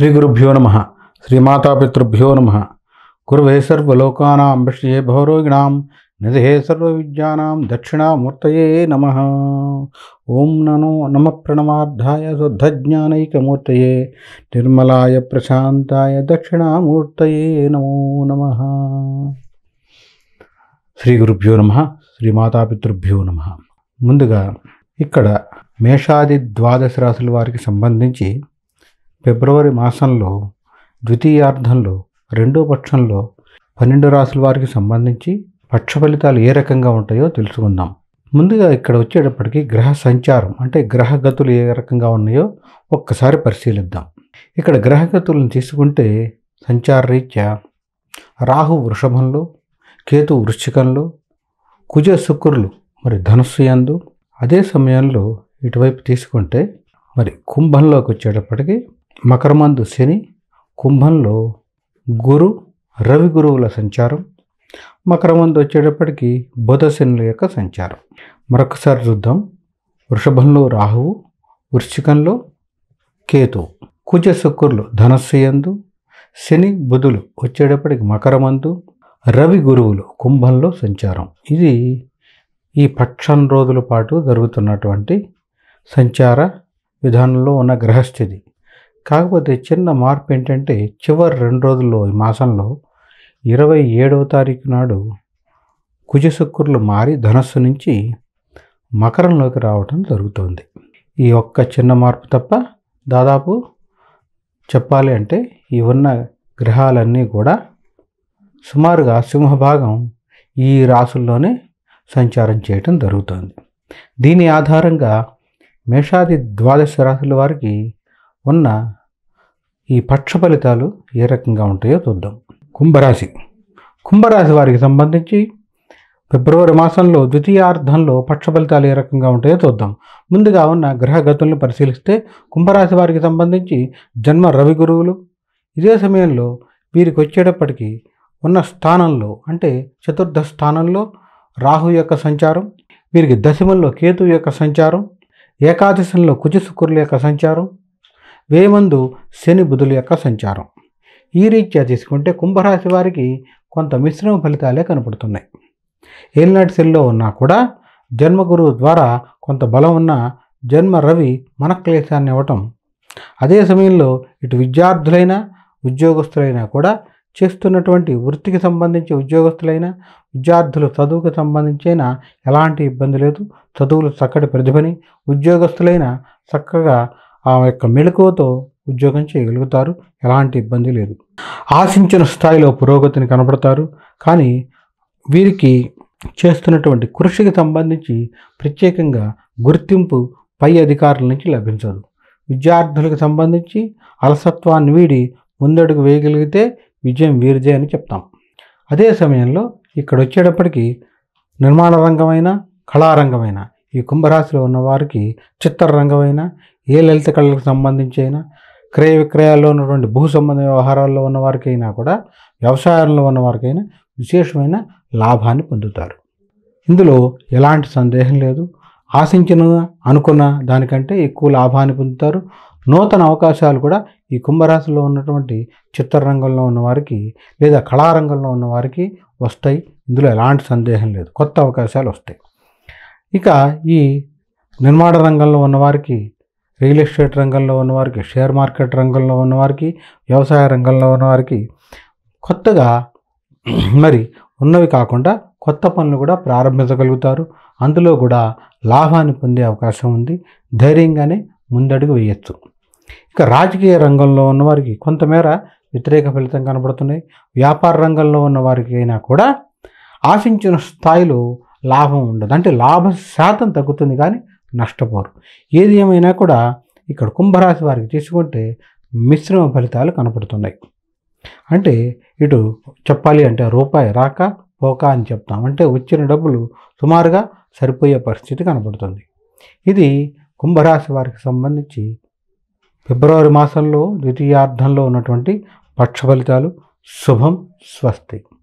శ్రీ గురుభ్యో నమ శ్రీమాతాపితృభ్యో నమ గురువే సర్వలోకానాం విషయే భౌరోగిణాం నిధే సర్వవిద్యానాం దక్షిణామూర్తయే నమ ఓం నమో నమ ప్రణమార్థాయ శుద్ధజ్ఞానైకమూర్తయే నిర్మలాయ ప్రశాంతాయ దక్షిణామూర్తయే నమో నమ శ్రీ గురుభ్యో నమ శ్రీమాతాపితృభ్యో నమ ముందుగా ఇక్కడ మేషాది ద్వాదశ రాశుల వారికి సంబంధించి ఫిబ్రవరి మాసంలో ద్వితీయార్థంలో రెండో పక్షంలో పన్నెండు రాసుల వారికి సంబంధించి పక్ష ఫలితాలు ఏ రకంగా ఉంటాయో తెలుసుకుందాం ముందుగా ఇక్కడ వచ్చేటప్పటికి గ్రహ సంచారం అంటే గ్రహగతులు ఏ రకంగా ఉన్నాయో ఒక్కసారి పరిశీలిద్దాం ఇక్కడ గ్రహగతులను తీసుకుంటే సంచార రీత్యా రాహు వృషభంలో కేతు వృశ్చికంలో కుజ శుక్రులు మరి ధనుస్సు యందు అదే సమయంలో ఇటువైపు తీసుకుంటే మరి కుంభంలోకి వచ్చేటప్పటికి మకరమందు శని కుంభంలో గురు రవి గురువుల సంచారం మకరమందు వచ్చేటప్పటికి బుధ శనుల యొక్క సంచారం మరొకసారి చూద్దాం వృషభంలో రాహువు వృశ్చికంలో కేతు కుజ శుక్రులు ధనస్సు ఎందు శని బుధులు వచ్చేటప్పటికి మకరమందు రవి గురువులు కుంభంలో సంచారం ఇది ఈ పక్షం రోజుల పాటు జరుగుతున్నటువంటి సంచార విధానంలో ఉన్న గ్రహస్థితి కాకపోతే చిన్న మార్పు ఏంటంటే చివరి రెండు రోజుల్లో ఈ మాసంలో ఇరవై ఏడవ తారీఖు నాడు కుజశుక్రులు మారి ధనస్సు నుంచి మకరంలోకి రావటం జరుగుతోంది ఈ ఒక్క చిన్న మార్పు తప్ప దాదాపు చెప్పాలి అంటే ఈ ఉన్న గ్రహాలన్నీ కూడా సుమారుగా సింహభాగం ఈ రాసుల్లోనే సంచారం చేయటం జరుగుతుంది దీని ఆధారంగా మేషాది ద్వాదశ రాశుల వారికి ఉన్న ఈ పక్ష ఫలితాలు ఏ రకంగా ఉంటాయో చూద్దాం కుంభరాశి కుంభరాశి వారికి సంబంధించి ఫిబ్రవరి మాసంలో ద్వితీయార్థంలో పక్ష ఫలితాలు ఏ రకంగా ఉంటాయో చూద్దాం ముందుగా ఉన్న గ్రహగతులను పరిశీలిస్తే కుంభరాశి వారికి సంబంధించి జన్మ రవి గురువులు ఇదే సమయంలో వీరికి వచ్చేటప్పటికి ఉన్న స్థానంలో అంటే చతుర్థ స్థానంలో రాహు యొక్క సంచారం వీరికి దశమంలో కేతు యొక్క సంచారం ఏకాదశంలో కుజశుకురుల యొక్క సంచారం వేమందు శని బుధుల యొక్క సంచారం ఈ రీత్యా తీసుకుంటే కుంభరాశి వారికి కొంత మిశ్రమ ఫలితాలే కనపడుతున్నాయి ఏలినాటి శనిలో ఉన్నా కూడా జన్మగురువు ద్వారా కొంత బలం ఉన్న జన్మ రవి మనక్లేశాన్ని ఇవ్వటం అదే సమయంలో ఇటు విద్యార్థులైనా ఉద్యోగస్తులైనా కూడా చేస్తున్నటువంటి వృత్తికి సంబంధించి ఉద్యోగస్తులైనా విద్యార్థులు చదువుకు సంబంధించిన ఎలాంటి ఇబ్బంది లేదు చదువులు చక్కటి ప్రతిభని ఉద్యోగస్తులైన చక్కగా ఆ యొక్క మెళకువతో ఉద్యోగం చేయగలుగుతారు ఎలాంటి ఇబ్బంది లేదు ఆశించిన స్థాయిలో పురోగతిని కనబడతారు కానీ వీరికి చేస్తున్నటువంటి కృషికి సంబంధించి ప్రత్యేకంగా గుర్తింపు పై అధికారుల నుంచి లభించదు విద్యార్థులకు సంబంధించి అలసత్వాన్ని వీడి ముందడుగు వేయగలిగితే విజయం వీరిదే అని చెప్తాం అదే సమయంలో ఇక్కడ వచ్చేటప్పటికి నిర్మాణ రంగమైన కళారంగమైన ఈ కుంభరాశిలో ఉన్నవారికి చిత్తర రంగమైన ఏ లలిత కళలకు సంబంధించి అయినా క్రయ విక్రయాల్లో ఉన్నటువంటి భూ సంబంధ వ్యవహారాల్లో ఉన్నవారికైనా కూడా వ్యవసాయంలో ఉన్నవారికైనా విశేషమైన లాభాన్ని పొందుతారు ఇందులో ఎలాంటి సందేహం లేదు ఆశించిన అనుకున్న దానికంటే ఎక్కువ లాభాన్ని పొందుతారు నూతన అవకాశాలు కూడా ఈ కుంభరాశిలో ఉన్నటువంటి చిత్రరంగంలో ఉన్నవారికి లేదా కళారంగంలో ఉన్నవారికి వస్తాయి ఇందులో ఎలాంటి సందేహం లేదు కొత్త అవకాశాలు వస్తాయి ఇక ఈ నిర్మాణ రంగంలో ఉన్నవారికి రియల్ ఎస్టేట్ రంగంలో ఉన్నవారికి షేర్ మార్కెట్ రంగంలో ఉన్నవారికి వ్యవసాయ రంగంలో ఉన్నవారికి కొత్తగా మరి ఉన్నవి కాకుండా కొత్త పనులు కూడా ప్రారంభించగలుగుతారు అందులో కూడా లాభాన్ని పొందే అవకాశం ఉంది ధైర్యంగానే ముందడుగు వేయచ్చు ఇక రాజకీయ రంగంలో ఉన్నవారికి కొంతమేర వ్యతిరేక ఫలితం కనబడుతున్నాయి వ్యాపార రంగంలో ఉన్నవారికి అయినా కూడా ఆశించిన స్థాయిలో లాభం ఉండదు అంటే లాభ శాతం తగ్గుతుంది కానీ నష్టపోరు ఏది ఏమైనా కూడా ఇక్కడ కుంభరాశి వారికి తీసుకుంటే మిశ్రమ ఫలితాలు కనపడుతున్నాయి అంటే ఇటు చెప్పాలి అంటే రూపాయి రాక పోక అని చెప్తాం అంటే వచ్చిన డబ్బులు సుమారుగా సరిపోయే పరిస్థితి కనపడుతుంది ఇది కుంభరాశి వారికి సంబంధించి ఫిబ్రవరి మాసంలో ద్వితీయార్థంలో ఉన్నటువంటి పక్ష ఫలితాలు శుభం స్వస్తి